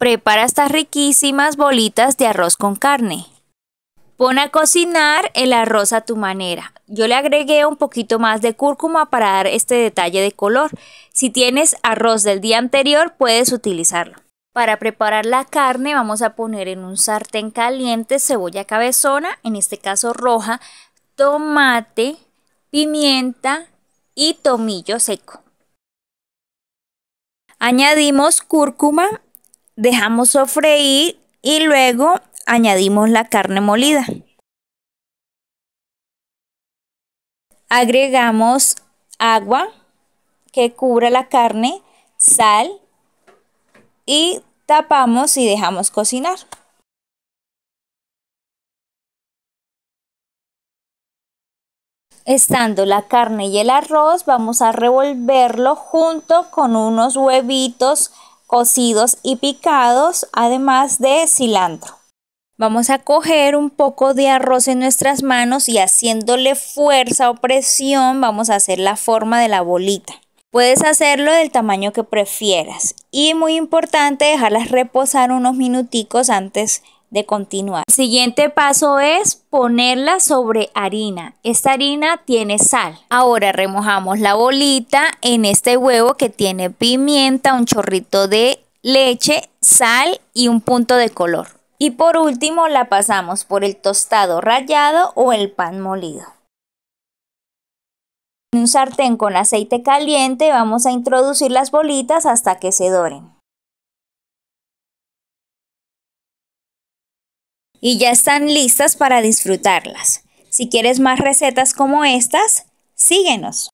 Prepara estas riquísimas bolitas de arroz con carne. Pon a cocinar el arroz a tu manera. Yo le agregué un poquito más de cúrcuma para dar este detalle de color. Si tienes arroz del día anterior, puedes utilizarlo. Para preparar la carne vamos a poner en un sartén caliente cebolla cabezona, en este caso roja, tomate, pimienta y tomillo seco. Añadimos cúrcuma dejamos sofreír y luego añadimos la carne molida. Agregamos agua que cubra la carne, sal y tapamos y dejamos cocinar. Estando la carne y el arroz, vamos a revolverlo junto con unos huevitos cocidos y picados, además de cilantro. Vamos a coger un poco de arroz en nuestras manos y haciéndole fuerza o presión vamos a hacer la forma de la bolita. Puedes hacerlo del tamaño que prefieras y muy importante dejarlas reposar unos minuticos antes de continuar. El siguiente paso es ponerla sobre harina. Esta harina tiene sal. Ahora remojamos la bolita en este huevo que tiene pimienta, un chorrito de leche, sal y un punto de color. Y por último la pasamos por el tostado rallado o el pan molido. En un sartén con aceite caliente vamos a introducir las bolitas hasta que se doren. y ya están listas para disfrutarlas. Si quieres más recetas como estas, síguenos.